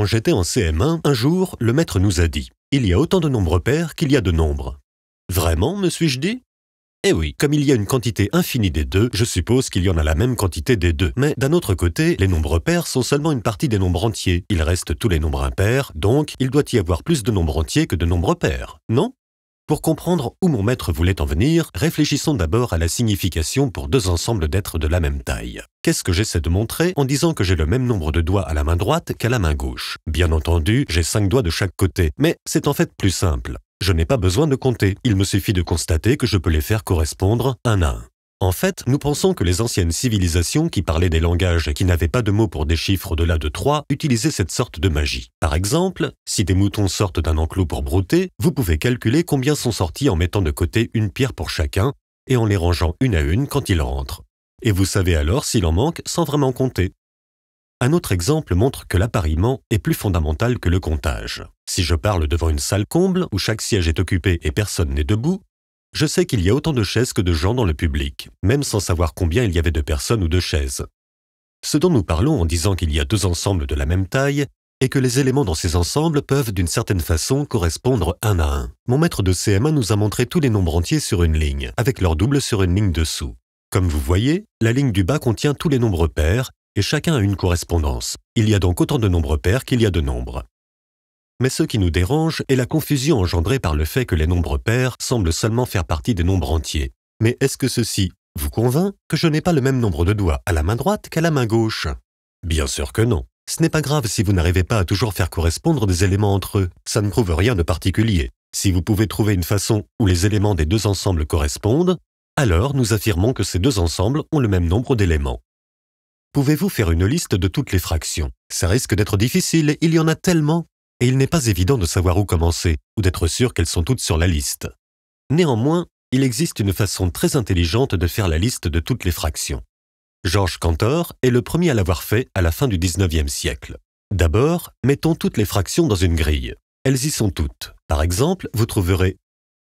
quand j'étais en CM1, un jour, le maître nous a dit Il y a autant de nombres pairs qu'il y a de nombres. Vraiment, me suis-je dit eh oui, comme il y a une quantité infinie des deux, je suppose qu'il y en a la même quantité des deux. Mais d'un autre côté, les nombres pairs sont seulement une partie des nombres entiers. Il reste tous les nombres impairs, donc il doit y avoir plus de nombres entiers que de nombres pairs, non pour comprendre où mon maître voulait en venir, réfléchissons d'abord à la signification pour deux ensembles d'êtres de la même taille. Qu'est-ce que j'essaie de montrer en disant que j'ai le même nombre de doigts à la main droite qu'à la main gauche Bien entendu, j'ai cinq doigts de chaque côté, mais c'est en fait plus simple. Je n'ai pas besoin de compter, il me suffit de constater que je peux les faire correspondre un à un. En fait, nous pensons que les anciennes civilisations qui parlaient des langages et qui n'avaient pas de mots pour des chiffres au-delà de 3 utilisaient cette sorte de magie. Par exemple, si des moutons sortent d'un enclos pour brouter, vous pouvez calculer combien sont sortis en mettant de côté une pierre pour chacun et en les rangeant une à une quand ils rentrent. Et vous savez alors s'il en manque sans vraiment compter. Un autre exemple montre que l'appariement est plus fondamental que le comptage. Si je parle devant une salle comble où chaque siège est occupé et personne n'est debout, je sais qu'il y a autant de chaises que de gens dans le public, même sans savoir combien il y avait de personnes ou de chaises. Ce dont nous parlons en disant qu'il y a deux ensembles de la même taille et que les éléments dans ces ensembles peuvent d'une certaine façon correspondre un à un. Mon maître de CM1 nous a montré tous les nombres entiers sur une ligne, avec leur double sur une ligne dessous. Comme vous voyez, la ligne du bas contient tous les nombres pairs et chacun a une correspondance. Il y a donc autant de nombres pairs qu'il y a de nombres. Mais ce qui nous dérange est la confusion engendrée par le fait que les nombres pairs semblent seulement faire partie des nombres entiers. Mais est-ce que ceci vous convainc que je n'ai pas le même nombre de doigts à la main droite qu'à la main gauche Bien sûr que non. Ce n'est pas grave si vous n'arrivez pas à toujours faire correspondre des éléments entre eux, ça ne prouve rien de particulier. Si vous pouvez trouver une façon où les éléments des deux ensembles correspondent, alors nous affirmons que ces deux ensembles ont le même nombre d'éléments. Pouvez-vous faire une liste de toutes les fractions Ça risque d'être difficile, il y en a tellement et il n'est pas évident de savoir où commencer ou d'être sûr qu'elles sont toutes sur la liste. Néanmoins, il existe une façon très intelligente de faire la liste de toutes les fractions. Georges Cantor est le premier à l'avoir fait à la fin du XIXe siècle. D'abord, mettons toutes les fractions dans une grille. Elles y sont toutes. Par exemple, vous trouverez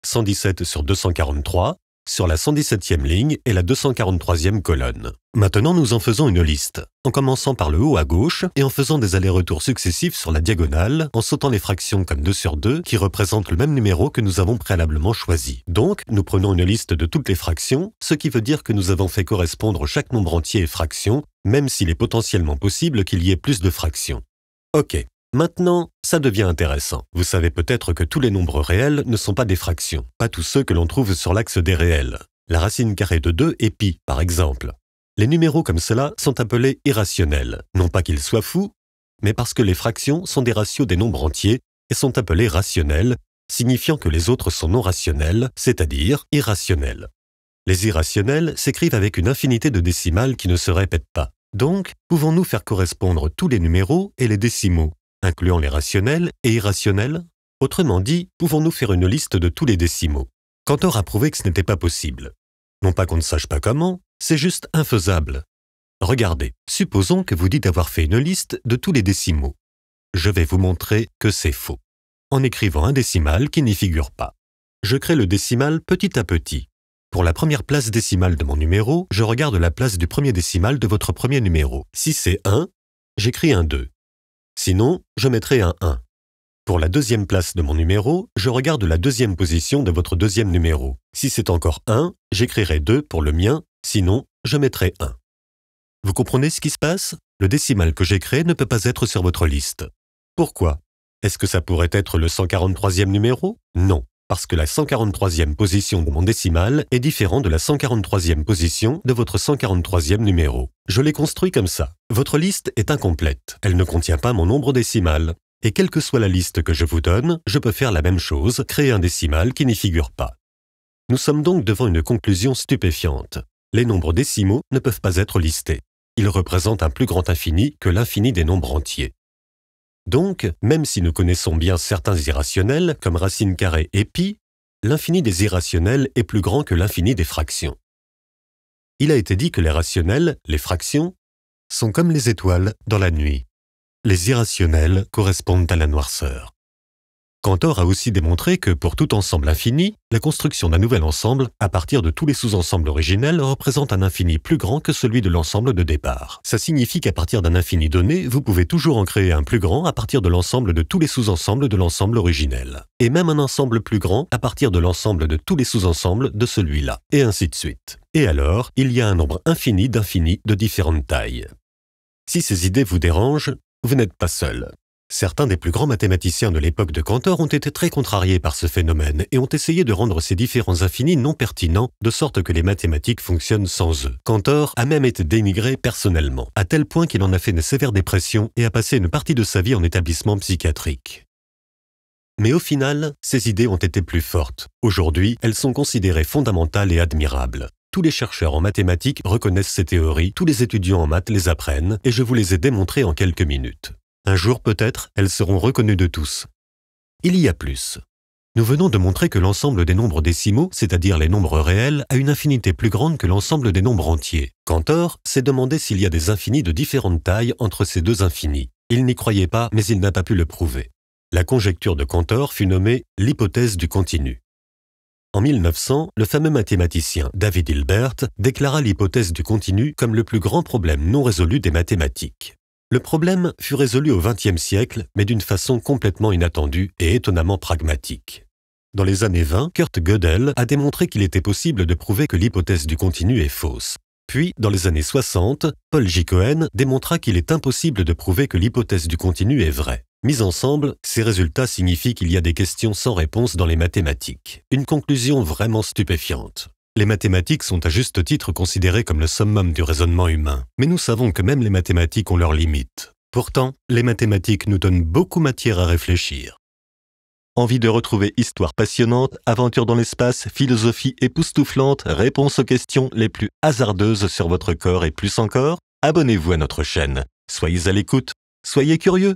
117 sur 243, sur la 117e ligne et la 243e colonne. Maintenant, nous en faisons une liste, en commençant par le haut à gauche et en faisant des allers-retours successifs sur la diagonale, en sautant les fractions comme 2 sur 2, qui représentent le même numéro que nous avons préalablement choisi. Donc, nous prenons une liste de toutes les fractions, ce qui veut dire que nous avons fait correspondre chaque nombre entier et fraction, même s'il est potentiellement possible qu'il y ait plus de fractions. OK. Maintenant, ça devient intéressant. Vous savez peut-être que tous les nombres réels ne sont pas des fractions, pas tous ceux que l'on trouve sur l'axe des réels. La racine carrée de 2 est pi, par exemple. Les numéros comme cela sont appelés irrationnels, non pas qu'ils soient fous, mais parce que les fractions sont des ratios des nombres entiers et sont appelés rationnels, signifiant que les autres sont non rationnels, c'est-à-dire irrationnels. Les irrationnels s'écrivent avec une infinité de décimales qui ne se répètent pas. Donc, pouvons-nous faire correspondre tous les numéros et les décimaux incluant les rationnels et irrationnels Autrement dit, pouvons-nous faire une liste de tous les décimaux Cantor a prouvé que ce n'était pas possible. Non pas qu'on ne sache pas comment, c'est juste infaisable. Regardez, supposons que vous dites avoir fait une liste de tous les décimaux. Je vais vous montrer que c'est faux, en écrivant un décimal qui n'y figure pas. Je crée le décimal petit à petit. Pour la première place décimale de mon numéro, je regarde la place du premier décimal de votre premier numéro. Si c'est 1, j'écris un 2. Sinon, je mettrai un 1. Pour la deuxième place de mon numéro, je regarde la deuxième position de votre deuxième numéro. Si c'est encore 1, j'écrirai 2 pour le mien, sinon je mettrai 1. Vous comprenez ce qui se passe Le décimal que j'ai créé ne peut pas être sur votre liste. Pourquoi Est-ce que ça pourrait être le 143e numéro Non, parce que la 143e position de mon décimal est différente de la 143e position de votre 143e numéro. Je l'ai construit comme ça. Votre liste est incomplète, elle ne contient pas mon nombre décimal. Et quelle que soit la liste que je vous donne, je peux faire la même chose, créer un décimal qui n'y figure pas. Nous sommes donc devant une conclusion stupéfiante. Les nombres décimaux ne peuvent pas être listés. Ils représentent un plus grand infini que l'infini des nombres entiers. Donc, même si nous connaissons bien certains irrationnels, comme racine carrée et pi, l'infini des irrationnels est plus grand que l'infini des fractions. Il a été dit que les rationnels, les fractions, sont comme les étoiles dans la nuit. Les irrationnels correspondent à la noirceur. Cantor a aussi démontré que pour tout ensemble infini, la construction d'un nouvel ensemble à partir de tous les sous-ensembles originels représente un infini plus grand que celui de l'ensemble de départ. Ça signifie qu'à partir d'un infini donné, vous pouvez toujours en créer un plus grand à partir de l'ensemble de tous les sous-ensembles de l'ensemble originel, et même un ensemble plus grand à partir de l'ensemble de tous les sous-ensembles de celui-là, et ainsi de suite. Et alors, il y a un nombre infini d'infinis de différentes tailles. Si ces idées vous dérangent, vous n'êtes pas seul. Certains des plus grands mathématiciens de l'époque de Cantor ont été très contrariés par ce phénomène et ont essayé de rendre ces différents infinis non pertinents de sorte que les mathématiques fonctionnent sans eux. Cantor a même été dénigré personnellement, à tel point qu'il en a fait une sévère dépression et a passé une partie de sa vie en établissement psychiatrique. Mais au final, ces idées ont été plus fortes. Aujourd'hui, elles sont considérées fondamentales et admirables. Tous les chercheurs en mathématiques reconnaissent ces théories, tous les étudiants en maths les apprennent, et je vous les ai démontrées en quelques minutes. Un jour peut-être, elles seront reconnues de tous. Il y a plus. Nous venons de montrer que l'ensemble des nombres décimaux, c'est-à-dire les nombres réels, a une infinité plus grande que l'ensemble des nombres entiers. Cantor s'est demandé s'il y a des infinis de différentes tailles entre ces deux infinis. Il n'y croyait pas, mais il n'a pas pu le prouver. La conjecture de Cantor fut nommée l'hypothèse du continu. En 1900, le fameux mathématicien David Hilbert déclara l'hypothèse du continu comme le plus grand problème non résolu des mathématiques. Le problème fut résolu au XXe siècle, mais d'une façon complètement inattendue et étonnamment pragmatique. Dans les années 20, Kurt Gödel a démontré qu'il était possible de prouver que l'hypothèse du continu est fausse. Puis, dans les années 60, Paul J. Cohen démontra qu'il est impossible de prouver que l'hypothèse du continu est vraie. Mis ensemble, ces résultats signifient qu'il y a des questions sans réponse dans les mathématiques. Une conclusion vraiment stupéfiante. Les mathématiques sont à juste titre considérées comme le summum du raisonnement humain, mais nous savons que même les mathématiques ont leurs limites. Pourtant, les mathématiques nous donnent beaucoup matière à réfléchir. Envie de retrouver histoire passionnante, aventure dans l'espace, philosophie époustouflante, réponses aux questions les plus hasardeuses sur votre corps et plus encore Abonnez-vous à notre chaîne. Soyez à l'écoute, soyez curieux.